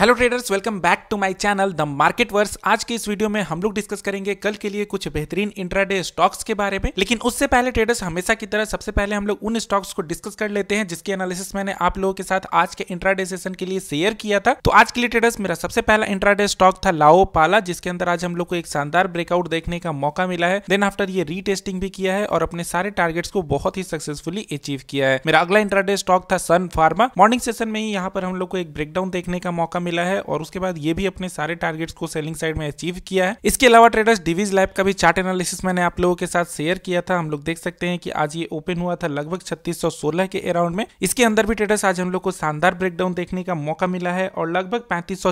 hello traders welcome back to my channel the market verse आज के इस video में हम लोग डिस्कस करेंगे कल के लिए कुछ बेहतरीन इंट्राडे स्टॉक्स के बारे में लेकिन उससे पहले ट्रेडर्स हमेशा की तरह सबसे पहले हम लोग उन स्टॉक्स को डिस्कस कर लेते हैं जिसकी एनालिसिस मैंने आप लोगों के साथ आज के इंट्राडे सेशन के लिए शेयर किया था तो आज के लिए ट्रेडर्स मेरा सबसे पहला इंट्राडे स्टॉक था लाओ पाला जिसके अंदर आज हम लोग को एक शानदार ब्रेकआउट देखने का मौका मिला है देन आफ्टर ये रीटेस्टिंग भी किया है और अपने सारे टारगेट्स को बहुत ही सक्सेसफुली अचीव किया है मेरा अगला इंट्राडे स्टॉक था सन फार्मा मॉर्निंग सेशन में ही यहाँ पर हम लोग को एक ब्रेकडाउन देखने का मौका मिला है और उसके बाद ये भी अपने सारे टारगेट्स को सेलिंग साइड में अचीव किया है इसके अलावा ट्रेडर्स डिवीज लाइफ का भी चार्ट एनालिसिस मैंने आप लोगों के साथ शेयर किया था हम लोग देख सकते हैं कि आज ये ओपन हुआ था लगभग सोलह के अराउंड में इसके अंदर भी ट्रेडर्स आज हम लोग को शानदार ब्रेकडाउन देखने का मौका मिला है और लगभग पैंतीस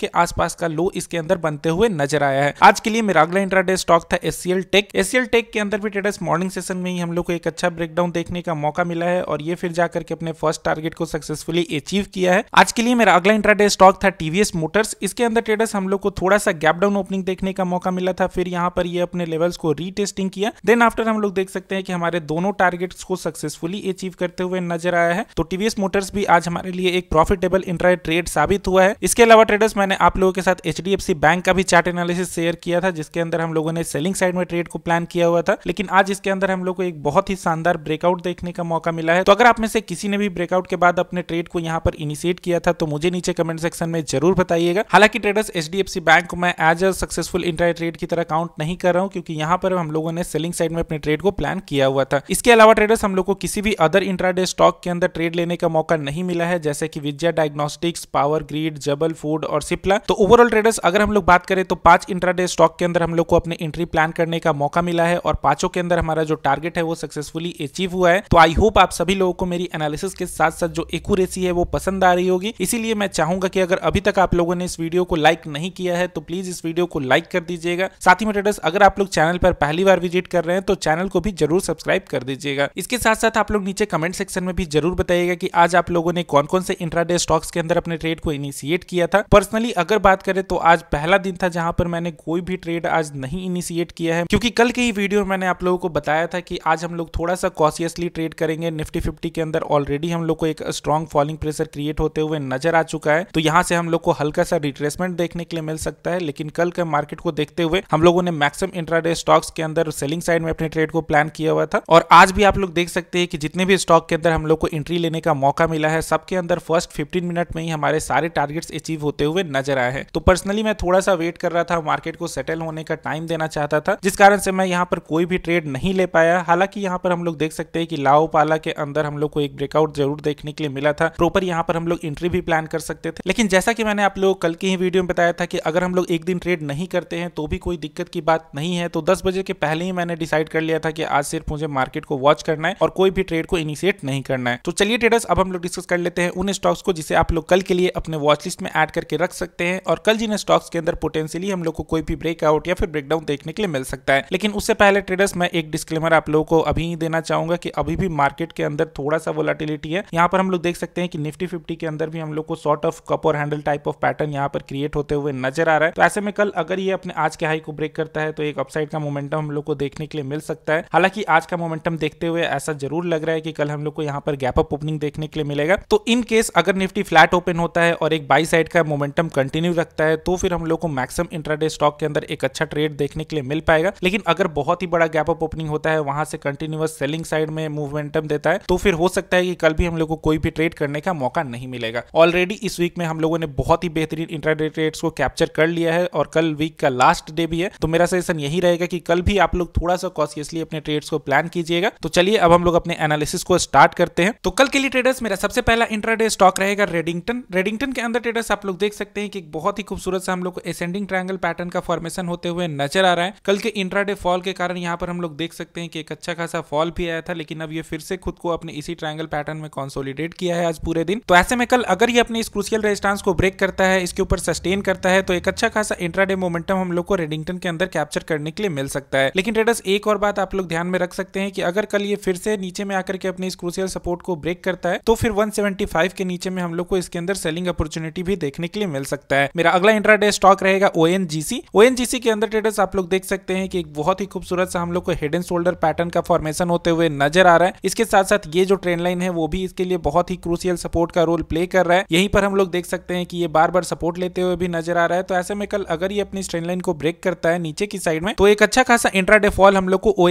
के आसपास का लो इसके अंदर बनते हुए नजर आया है आज के लिए मेरा अगला इंट्राडे स्टॉक था एससीएल टेक एससीएल टेक के अंदर भी ट्रेडर्स मॉर्निंग सेशन में ही हम लोग को एक अच्छा ब्रेकडाउन देखने का मौका मिला है और ये फिर जाकर के अपने फर्स्ट टारगेट को सक्सेसफुली अचीव किया है आज के लिए मेरा अगला इंट्राडे स्टॉक था टीवीएस मोटर्स इसके अंदर ट्रेडर्स हम लोग को थोड़ा सा गैप डाउन ओपनिंग देखने का मौका मिला था फिर यहाँ पर ये अपने लेवल्स को रीटेस्टिंग किया देन आफ्टर हम लोग देख सकते हैं कि हमारे दोनों टारगेट्स को सक्सेसफुली अचीव करते हुए नजर आया है तो टीवीएस मोटर्स भी आज हमारे लिए एक प्रॉफिटेबल इंट्रा ट्रेड साबित हुआ है इसके अलावा ट्रेडर्स मैंने आप लोगों के साथ एच बैंक का भी चार्ट एनालिसिस शेयर किया था जिसके अंदर हम लोगों ने सेलिंग साइड में ट्रेड को प्लान किया हुआ था लेकिन आज इसके अंदर हम लोग को एक बहुत ही शानदार ब्रेकआउट देखने का मौका मिला है तो अगर आप में से किसी ने भी ब्रेकआउट के बाद अपने ट्रेड को यहाँ पर इनिशिएट किया था तो मुझे नीचे कमेंट सेक्शन कमेंट में जरूर बताइएगा हालांकि traders H D F C bank को मैं as a successful intraday trade की तरह काउंट नहीं कर रहा हूँ क्योंकि यहाँ पर हम लोगों ने सेलिंग साइड में अपने ट्रेड को प्लान किया हुआ था इसके अलावा ट्रेडर्स हम लोग को किसी भी अदर इंट्राडे स्टॉक के अंदर ट्रेड लेने का मौका नहीं मिला है जैसे कि विद्या डायग्नोस्टिक्स पावर ग्रीड जबल फूड और सिप्ला तो ओवरऑल ट्रेडर्स अगर हम लोग बात करें तो पांच इंट्राडे स्टॉक के अंदर हम लोग को अपने एंट्री प्लान करने का मौका मिला है और पांचों के अंदर हमारा जो टारगेट है वो सक्सेसफुली अचीव हुआ है तो आई होप आप सभी लोगों को मेरी एनालिसिस के साथ साथ जो एक्यूरेसी है वो पसंद आ रही होगी इसीलिए मैं चाहूंगा कि अगर अभी तक आप लोगों ने इस वीडियो को लाइक नहीं किया है तो प्लीज इस वीडियो को लाइक कर दीजिएगा साथ ही में ट्रेडर्स अगर आप लोग चैनल पर पहली बार विजिट कर रहे हैं तो चैनल को भी जरूर सब्सक्राइब कर दीजिएगा इसके साथ साथ आप लोग नीचे कमेंट सेक्शन में भी जरूर बताइएगा की आज आप लोगों ने कौन कौन से इंट्राडे स्टॉक्स के अंदर अपने ट्रेड को इनिशिएट किया था पर्सनली अगर बात करें तो आज पहला दिन था जहां पर मैंने कोई भी ट्रेड आज नहीं इनिशिएट किया है क्योंकि कल के ही वीडियो मैंने आप लोगों को बताया था कि आज हम लोग थोड़ा सा कॉशियसली ट्रेड करेंगे निफ्टी फिफ्टी के अंदर ऑलरेडी हम लोग को एक स्ट्रॉन्ग फॉलिंग प्रेशर क्रिएट होते हुए नजर आ चुका है तो यहाँ से हम लोग को हल्का सा रिट्रेसमेंट देखने के लिए मिल सकता है लेकिन कल के मार्केट को देखते हुए हम लोगों ने मैक्सिमम इंट्राडे स्टॉक्स के अंदर सेलिंग साइड में अपने ट्रेड को प्लान किया हुआ था और आज भी आप लोग देख सकते हैं कि जितने भी स्टॉक के अंदर हम लोग को एंट्री लेने का मौका मिला है सबके अंदर फर्स्ट फिफ्टीन मिनट में ही हमारे सारे टारगेट्स अचीव होते हुए नजर आए हैं तो पर्सनली मैं थोड़ा सा वेट कर रहा था मार्केट को सेटल होने का टाइम देना चाहता था जिस कारण से मैं यहाँ पर कोई भी ट्रेड नहीं ले पाया हालांकि यहाँ पर हम लोग देख सकते हैं कि लाओ पाला के अंदर हम लोग को एक ब्रेकआउट जरूर देखने के लिए मिला था प्रॉपर यहाँ पर हम लोग एंट्री भी प्लान कर सकते थे लेकिन जैसे जैसा कि मैंने आप लोग कल की ही वीडियो में बताया था कि अगर हम लोग एक दिन ट्रेड नहीं करते हैं तो भी कोई दिक्कत की बात नहीं है तो दस बजे के पहले ही मैंने डिसाइड कर लिया था कि आज सिर्फ मुझे मार्केट को वॉच करना है और कोई भी ट्रेड को इनिशिएट नहीं करना है तो चलिए ट्रेडर्स अब हम लोग डिस्कस कर लेते हैं उन स्टॉक्स को जिसे आप लोग कल के लिए अपने वॉच लिस्ट में एड करके रख सकते हैं और कल जिन स्टॉक्स के अंदर पोटेंशियली हम लोग को कोई भी ब्रेकआउट या फिर ब्रेकडाउन देखने के लिए मिल सकता है लेकिन उससे पहले ट्रेडर्स मैं एक डिस्क्लेमर आप लोगों को अभी ही देना चाहूंगा कि अभी भी मार्केट के अंदर थोड़ा सा वोलाटिलिटी है यहाँ पर हम लोग देख सकते हैं कि निफ्टी फिफ्टी के अंदर भी हम लोग को शॉर्ट ऑफ कप और hand candle type of pattern यहाँ पर क्रिएट होते हुए नजर आ रहा है तो ऐसे में कल अगर ये अपने आज के हाई को ब्रेक करता है तो एक अपसाइड का मोमेंटम हम लोग को देखने के लिए मिल सकता है हालांकि आज का मोमेंटम देखते हुए ऐसा जरूर लग रहा है कि कल हम लोग को यहाँ पर गैप अप ओपनिंग देखने के लिए मिलेगा तो इन केस अगर निफ्टी फ्लैट ओपन होता है और एक बाई साइड का मोमेंटम कंटिन्यू रखता है तो फिर हम लोग को मैक्सिम इंट्राडे स्टॉक के अंदर एक अच्छा ट्रेड देखने के लिए मिल पाएगा लेकिन अगर बहुत ही बड़ा गैप अप ओपनिंग होता है वहां से कंटिन्यूस सेलिंग साइड में मूवमेंटम देता है तो फिर हो सकता है कि कल भी हम लोग को कोई भी ट्रेड करने का मौका नहीं मिलेगा ऑलरेडी इस वीक में हम लोगों लोगों ने बहुत ही बेहतरीन इंटरनेट रेट्स को कैप्चर कर लिया है और कल वीक का लास्ट डे भी है तो मेरा सजेशन यही रहेगा कि कल भी आप लोग थोड़ा सा कॉशियसली अपने ट्रेड्स को प्लान कीजिएगा तो चलिए अब हम लोग अपने एनालिसिस को स्टार्ट करते हैं तो कल के लिए ट्रेडर्स मेरा सबसे पहला इंट्राडे स्टॉक रहेगा रेडिंगटन रेडिंगटन के अंदर ट्रेडर्स आप लोग देख सकते हैं कि बहुत ही खूबसूरत सा हम लोग एसेंडिंग ट्रायंगल पैटर्न का फॉर्मेशन होते हुए नजर आ रहा है कल के इंट्राडे फॉल के कारण यहाँ पर हम लोग देख सकते हैं कि एक अच्छा खासा फॉल भी आया था लेकिन अब ये फिर से खुद को अपने इसी ट्रायंगल पैटर्न में कॉन्सोलिडेट किया है आज पूरे दिन तो ऐसे में कल अगर ये अपने इस क्रूसियल रेजिस्टेंस रेजिस्टेंस को ब्रेक करता है इसके ऊपर सस्टेन करता है तो एक अच्छा खासा इंट्राडे मोमेंटम हम लोग को रेडिंगटन के अंदर कैप्चर करने के लिए मिल सकता है लेकिन ट्रेडर्स एक और बात आप लोग ध्यान में रख सकते हैं कि अगर कल ये फिर से नीचे में आकर के अपने इस क्रूसियल सपोर्ट को ब्रेक करता है तो फिर 175 के नीचे में हम लोग को इसके अंदर सेलिंग अपॉर्चुनिटी भी देखने के लिए मिल सकता है मेरा अगला इंट्राडे स्टॉक रहेगा ओ ओएनजीसी के अंदर ट्रेडर्स आप लोग देख सकते हैं कि एक बहुत ही खूबसूरत सा हम लोग को हेड एंड शोल्डर पैटर्न का फॉर्मेशन होते हुए नजर आ रहा है इसके साथ साथ ये जो ट्रेन लाइन है वो भी इसके लिए बहुत ही क्रूसियल सपोर्ट का रोल प्ले कर रहा है यहीं पर हम लोग देख सकते सकते हैं कि ये बार बार सपोर्ट लेते हुए भी नजर आ रहा है तो ऐसे में कल अगर ये अपनी स्ट्रेन लाइन को ब्रेक करता है नीचे की साइड में तो एक अच्छा खासा इंट्राडे फॉल हम लोग को ओ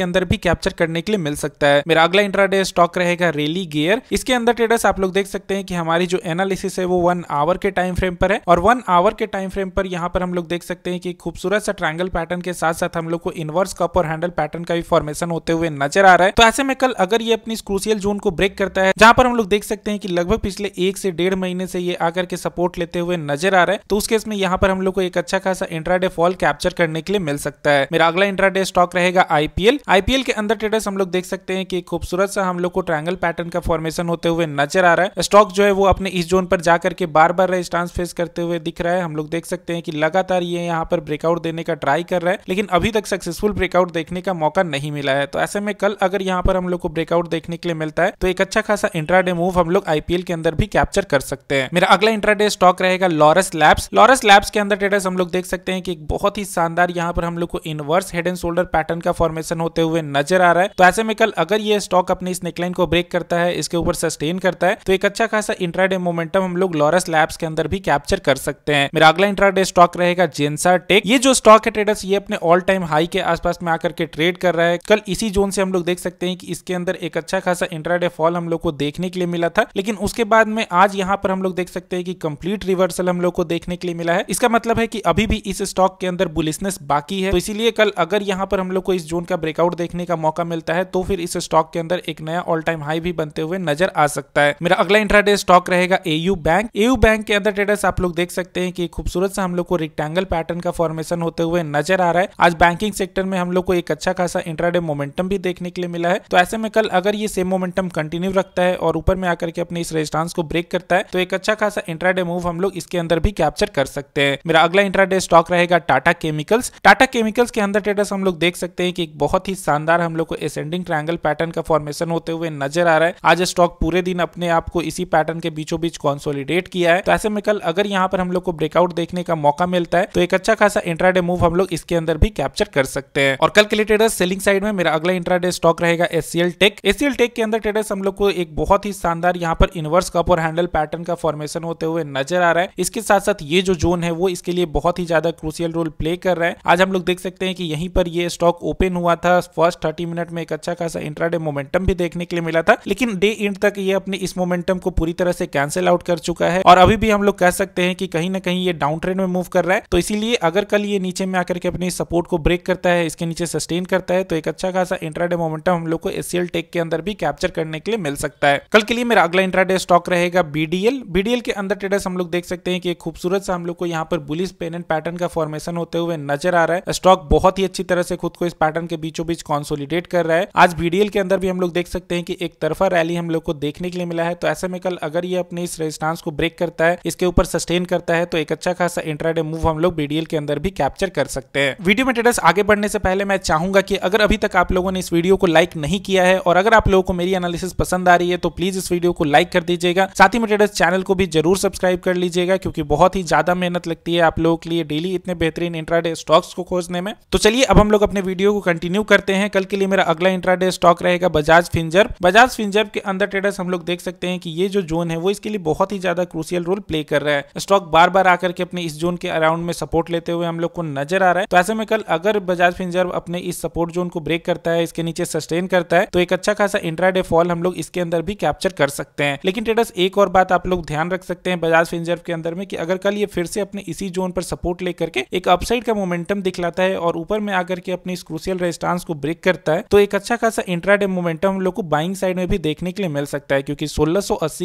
के अंदर भी कैप्चर करने के लिए मिल सकता है मेरा अगला इंट्राडे स्टॉक रहेगा रेली गियर इसके अंदर ट्रेडर्स आप लोग देख सकते हैं कि हमारी जो एनालिसिस है वो वन आवर के टाइम फ्रेम पर है और वन आवर के टाइम फ्रेम पर यहाँ पर हम लोग देख सकते हैं कि खूबसूरत सा ट्रायंगल पैटर्न के साथ साथ हम लोग को इनवर्स कप और हैंडल पैटर्न का भी फॉर्मेशन होते हुए नजर आ रहा है तो ऐसे में कल अगर ये अपनी क्रूसियल जोन को ब्रेक करता है जहां पर हम लोग देख सकते हैं कि लगभग पिछले एक से डेढ़ महीने से ये आकर होकर के सपोर्ट लेते हुए नजर आ रहा है तो उस केस में यहाँ पर हम लोग को एक अच्छा खासा इंट्राडे फॉल कैप्चर करने के लिए मिल सकता है मेरा अगला इंट्राडे स्टॉक रहेगा आईपीएल आईपीएल के अंदर ट्रेडर्स हम लोग देख सकते हैं कि खूबसूरत सा हम लोग को ट्रायंगल पैटर्न का फॉर्मेशन होते हुए नजर आ रहा है स्टॉक जो है वो अपने इस जोन पर जाकर के बार बार रेजिस्टेंस फेस करते हुए दिख रहा है हम लोग देख सकते हैं कि लगातार ये यहाँ पर ब्रेकआउट देने का ट्राई कर रहा है लेकिन अभी तक सक्सेसफुल ब्रेकआउट देखने का मौका नहीं मिला है तो ऐसे में कल अगर यहाँ पर हम लोग को ब्रेकआउट देखने के लिए मिलता है तो एक अच्छा खासा इंट्राडे मूव हम लोग आईपीएल के अंदर भी कैप्चर कर सकते हैं मेरा अगला अगला इंट्राडे स्टॉक रहेगा लॉरस लैब्स लॉरस लैब्स के अंदर ट्रेडर्स हम लोग देख सकते हैं कि एक बहुत ही शानदार यहाँ पर हम लोग को inverse head and shoulder pattern का फॉर्मेशन होते हुए नजर आ रहा है तो ऐसे में कल अगर ये स्टॉक अपने इस नेकलाइन को ब्रेक करता है इसके ऊपर सस्टेन करता है तो एक अच्छा खासा इंट्राडे मोमेंटम हम लोग लॉरस लैब्स के अंदर भी कैप्चर कर सकते हैं मेरा अगला इंट्राडे स्टॉक रहेगा जेंसा टेक ये जो स्टॉक है ट्रेडर्स ये अपने ऑल टाइम हाई के आसपास में आकर के ट्रेड कर रहा है कल इसी जोन से हम लोग देख सकते हैं कि इसके अंदर एक अच्छा खासा इंट्राडे फॉल हम लोग को देखने के लिए मिला था लेकिन उसके बाद में आज यहाँ पर हम लोग देख सकते हैं है कि कंप्लीट रिवर्सल हम लोग को देखने के लिए मिला है इसका मतलब है कि अभी भी इस स्टॉक के अंदर बुलिसनेस बाकी है तो इसीलिए कल अगर यहाँ पर हम लोग को इस जोन का ब्रेकआउट देखने का मौका मिलता है तो फिर इस स्टॉक के अंदर एक नया ऑल टाइम हाई भी बनते हुए नजर आ सकता है मेरा अगला इंट्राडे स्टॉक रहेगा एयू बैंक एयू बैंक के अंदर ट्रेडर्स आप लोग देख सकते हैं कि खूबसूरत सा हम लोग को रिक्टेंगल पैटर्न का फॉर्मेशन होते हुए नजर आ रहा है आज बैंकिंग सेक्टर में हम लोग को एक अच्छा खासा इंट्राडे मोमेंटम भी देखने के लिए मिला है तो ऐसे में कल अगर ये सेम मोमेंटम कंटिन्यू रखता है और ऊपर में आकर के अपने इस रेजिस्टेंस को ब्रेक करता है तो एक अच्छा खासा इंट्राडे मूव हम लोग इसके अंदर भी कैप्चर कर सकते हैं मेरा अगला इंट्राडे स्टॉक रहेगा टाटा केमिकल्स टाटा केमिकल्स के अंदर ट्रेडर्स हम लोग देख सकते हैं कि एक बहुत ही शानदार हम लोग को एसेंडिंग ट्रायंगल पैटर्न का फॉर्मेशन होते हुए नजर आ रहा है आज स्टॉक पूरे दिन अपने आप को इसी पैटर्न के बीचों बीच कॉन्सोलिडेट किया है तो ऐसे में कल अगर यहाँ पर हम लोग को ब्रेकआउट देखने का मौका मिलता है तो एक अच्छा खासा इंट्राडे मूव हम लोग इसके अंदर भी कैप्चर कर सकते हैं और कल के लिए ट्रेडर्स सेलिंग साइड में मेरा अगला इंट्राडे स्टॉक रहेगा एससीएल टेक एससीएल टेक के अंदर ट्रेडर्स हम लोग को एक बहुत ही शानदार यहाँ पर इनवर्स कप और हैंडल पैटर्न का फॉर्मेशन होता होते हुए नजर आ रहा है इसके साथ साथ ये जो जोन है वो इसके लिए बहुत ही ज्यादा क्रूसियल रोल प्ले कर रहा है आज हम लोग देख सकते हैं कि यहीं पर ये स्टॉक ओपन हुआ था फर्स्ट थर्टी मिनट में एक अच्छा खासा इंट्राडे मोमेंटम भी देखने के लिए मिला था लेकिन डे एंड तक ये अपने इस मोमेंटम को पूरी तरह से कैंसिल आउट कर चुका है और अभी भी हम लोग कह सकते हैं कि कहीं ना कहीं ये डाउन ट्रेंड में मूव कर रहा है तो इसीलिए अगर कल ये नीचे में आकर के अपने सपोर्ट को ब्रेक करता है इसके नीचे सस्टेन करता है तो एक अच्छा खासा इंट्राडे मोमेंटम हम लोग को एसियल टेक के अंदर भी कैप्चर करने के लिए मिल सकता है कल के लिए मेरा अगला इंट्राडे स्टॉक रहेगा बीडीएल बीडीएल के अंदर अंदर ट्रेडर्स हम लोग देख सकते हैं कि खूबसूरत सा हम लोग को यहाँ पर बुलिस पेन एंड पैटर्न का फॉर्मेशन होते हुए नजर आ रहा है स्टॉक बहुत ही अच्छी तरह से खुद को इस पैटर्न के बीचों बीच कॉन्सोलिडेट कर रहा है आज बीडीएल के अंदर भी हम लोग देख सकते हैं कि एक तरफा रैली हम लोग को देखने के लिए मिला है तो ऐसे में कल अगर ये अपने इस रेजिस्टेंस को ब्रेक करता है इसके ऊपर सस्टेन करता है तो एक अच्छा खासा इंट्राडे मूव हम लोग बीडीएल के अंदर भी कैप्चर कर सकते हैं वीडियो में ट्रेडर्स आगे बढ़ने से पहले मैं चाहूंगा कि अगर अभी तक आप लोगों ने इस वीडियो को लाइक नहीं किया है और अगर आप लोगों को मेरी एनालिसिस पसंद आ रही है तो प्लीज इस वीडियो को लाइक कर दीजिएगा साथ ही में ट्रेडर्स चैनल को भी जरूर ज़रूर सब्सक्राइब कर लीजिएगा क्योंकि बहुत ही ज़्यादा मेहनत लगती है आप लोगों के लिए डेली इतने बेहतरीन इंट्राडे स्टॉक्स को खोजने में तो चलिए अब हम लोग अपने वीडियो को कंटिन्यू करते हैं कल के लिए मेरा अगला इंट्राडे स्टॉक रहेगा बजाज फिंजर बजाज फिंजर के अंदर ट्रेडर्स हम लोग देख सकते हैं कि ये जो जोन है वो इसके लिए बहुत ही ज़्यादा क्रूसियल रोल प्ले कर रहा है स्टॉक बार बार आकर के अपने इस जोन के अराउंड में सपोर्ट लेते हुए हम लोग को नजर आ रहा है तो ऐसे में कल अगर बजाज फिंजर अपने इस सपोर्ट जोन को ब्रेक करता है इसके नीचे सस्टेन करता है तो एक अच्छा खासा इंट्राडे फॉल हम लोग इसके अंदर भी कैप्चर कर सकते हैं लेकिन ट्रेडर्स एक और बात आप लोग ध्यान रख सकते सकते हैं बजाज फिंजर्व के अंदर में कि अगर कल ये फिर से अपने इसी जोन पर सपोर्ट लेकर के एक अपसाइड का मोमेंटम दिखलाता है और ऊपर में आकर के अपने इस क्रूसियल रेजिस्टांस को ब्रेक करता है तो एक अच्छा खासा इंट्राडे मोमेंटम हम लोग को बाइंग साइड में भी देखने के लिए मिल सकता है क्योंकि सोलह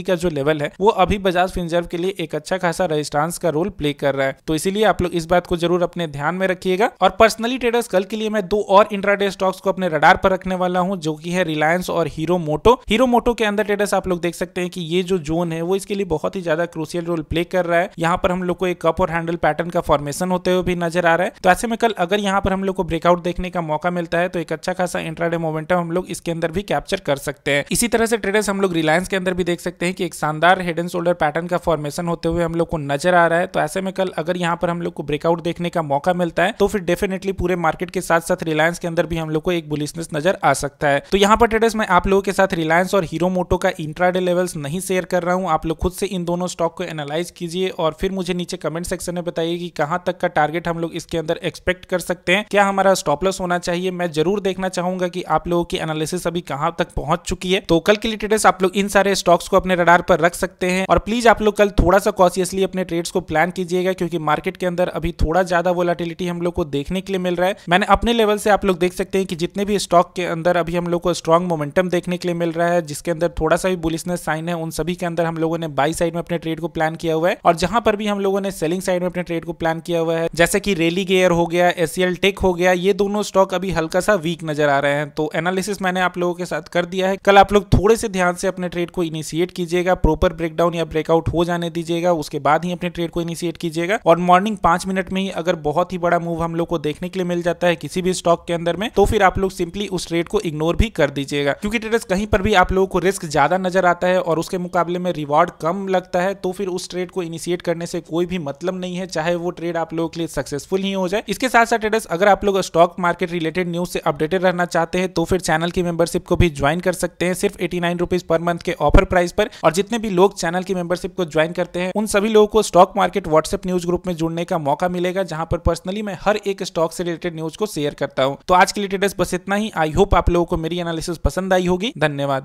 का जो लेवल है वो अभी बजाज फिंजर्व के लिए एक अच्छा खासा रेजिस्टांस का रोल प्ले कर रहा है तो इसीलिए आप लोग इस बात को जरूर अपने ध्यान में रखिएगा और पर्सनली ट्रेडर्स कल के लिए मैं दो और इंट्राडे स्टॉक्स को अपने रडार पर रखने वाला हूँ जो की है रिलायंस और हीरो मोटो हीरो मोटो के अंदर ट्रेडर्स आप लोग देख सकते हैं कि ये जो जोन है वो इसके लिए बहुत ही ज्यादा ज्यादा क्रूसियल रोल प्ले कर रहा है यहाँ पर हम लोग को एक कप और हैंडल पैटर्न का फॉर्मेशन होते हुए भी नजर आ रहा है तो ऐसे में कल अगर यहाँ पर हम लोग को ब्रेकआउट देखने का मौका मिलता है तो एक अच्छा खासा इंट्राडे मोमेंटम हम लोग इसके अंदर भी कैप्चर कर सकते हैं इसी तरह से ट्रेडर्स हम लोग रिलायंस के अंदर भी देख सकते हैं कि एक शानदार हेड एंड शोल्डर पैटर्न का फॉर्मेशन होते हुए हम लोग को नजर आ रहा है तो ऐसे में कल अगर यहाँ पर हम लोग को ब्रेकआउट देखने का मौका मिलता है तो फिर डेफिनेटली पूरे मार्केट के साथ साथ रिलायंस के अंदर भी हम लोग को एक बुलिसनेस नजर आ सकता है तो यहाँ पर ट्रेडर्स मैं आप लोगों के साथ रिलायंस और हीरो मोटो का इंट्राडे लेवल्स नहीं शेयर कर रहा हूँ आप लोग खुद से इन दोनों स्टॉक को एनालाइज कीजिए और फिर मुझे नीचे कमेंट सेक्शन में बताइए कि कहां तक का टारगेट हम लोग इसके अंदर एक्सपेक्ट कर सकते हैं क्या हमारा स्टॉप लॉस होना चाहिए मैं जरूर देखना चाहूंगा कि आप लोगों की एनालिसिस अभी कहां तक पहुंच चुकी है तो कल के लिए ट्रेडर्स आप लोग इन सारे स्टॉक्स को अपने रडार पर रख सकते हैं और प्लीज आप लोग कल थोड़ा सा कॉशियसली अपने ट्रेड्स को प्लान कीजिएगा क्योंकि मार्केट के अंदर अभी थोड़ा ज्यादा वोलाटिलिटी हम लोग को देखने के लिए मिल रहा है मैंने अपने लेवल से आप लोग देख सकते हैं कि जितने भी स्टॉक के अंदर अभी हम लोग को स्ट्रॉन्ग मोमेंटम देखने के लिए मिल रहा है जिसके अंदर थोड़ा सा भी बुलिसनेस साइन है उन सभी के अंदर हम लोगों ने बाई साइड में अपने ट्रेड को प्लान किया हुआ है और जहां पर भी हम लोगों ने सेलिंग साइड में अपने ट्रेड को प्लान किया हुआ है जैसे कि रेली गेयर हो गया एसीएल टेक e हो गया ये दोनों स्टॉक अभी हल्का सा वीक नजर आ रहे हैं तो एनालिसिस मैंने आप लोगों के साथ कर दिया है कल आप लोग थोड़े से ध्यान से अपने ट्रेड को इनिशिएट कीजिएगा प्रॉपर ब्रेकडाउन या ब्रेकआउट हो जाने दीजिएगा उसके बाद ही अपने ट्रेड को इनिशिएट कीजिएगा और मॉर्निंग पांच मिनट में ही अगर बहुत ही बड़ा मूव हम लोग को देखने के लिए मिल जाता है किसी भी स्टॉक के अंदर में तो फिर आप लोग सिंपली उस ट्रेड को इग्नोर भी कर दीजिएगा क्योंकि ट्रेडर्स कहीं पर भी आप लोगों को रिस्क ज्यादा नजर आता है और उसके मुकाबले में रिवॉर्ड कम लगता है तो फिर उस ट्रेड को इनिशिएट करने से कोई भी मतलब नहीं है चाहे वो ट्रेड आप लोगों के लिए सक्सेसफुल ही हो जाए इसके साथ साथ ट्रेडर्स अगर आप लोग स्टॉक मार्केट रिलेटेड न्यूज से अपडेटेड रहना चाहते हैं तो फिर चैनल की मेंबरशिप को भी ज्वाइन कर सकते हैं सिर्फ eighty nine rupees per month के ऑफर प्राइस पर और जितने भी लोग चैनल की मेंबरशिप को ज्वाइन करते हैं उन सभी लोगों को stock market WhatsApp news group में जुड़ने का मौका मिलेगा जहां पर पर्सनली मैं हर एक स्टॉक से रिलेटेड न्यूज को शेयर करता हूं तो आज के लिए ट्रेडर्स बस इतना ही आई होप आप लोगों को मेरी एनालिसिस पसंद आई होगी धन्यवाद